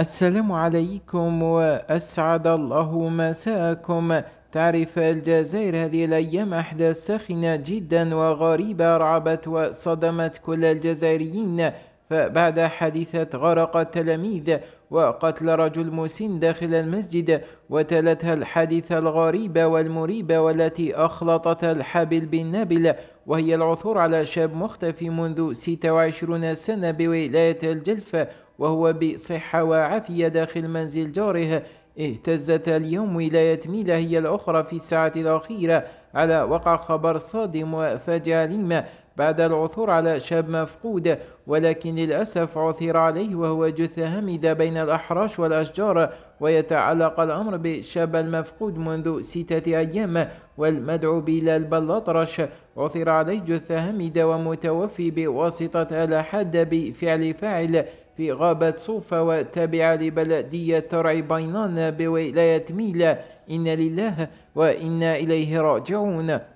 السلام عليكم وأسعد الله مساكم تعرف الجزائر هذه الأيام أحداث ساخنة جدا وغريبة رعبت وصدمت كل الجزائريين فبعد حادثة غرق التلاميذ وقتل رجل مسن داخل المسجد وتلتها الحادثة الغريبة والمريبة والتي أخلطت الحابل بالنابل وهي العثور على شاب مختفي منذ 26 سنة بولاية الجلفة وهو بصحة وعافية داخل منزل جاره اهتزت اليوم ولاية ميلا هي الأخرى في الساعة الأخيرة على وقع خبر صادم وفاجعة ليمة بعد العثور على شاب مفقود ولكن للأسف عثر عليه وهو جثة همدة بين الأحراش والأشجار ويتعلق الأمر بالشاب المفقود منذ ستة أيام والمدعو بلال بلاطرش عثر عليه جثة همدة ومتوفي بواسطة الأحد بفعل فاعل في غابة صوفة وتابعة لبلدية بينان بولاية ميلا إن لله وإنا إليه راجعون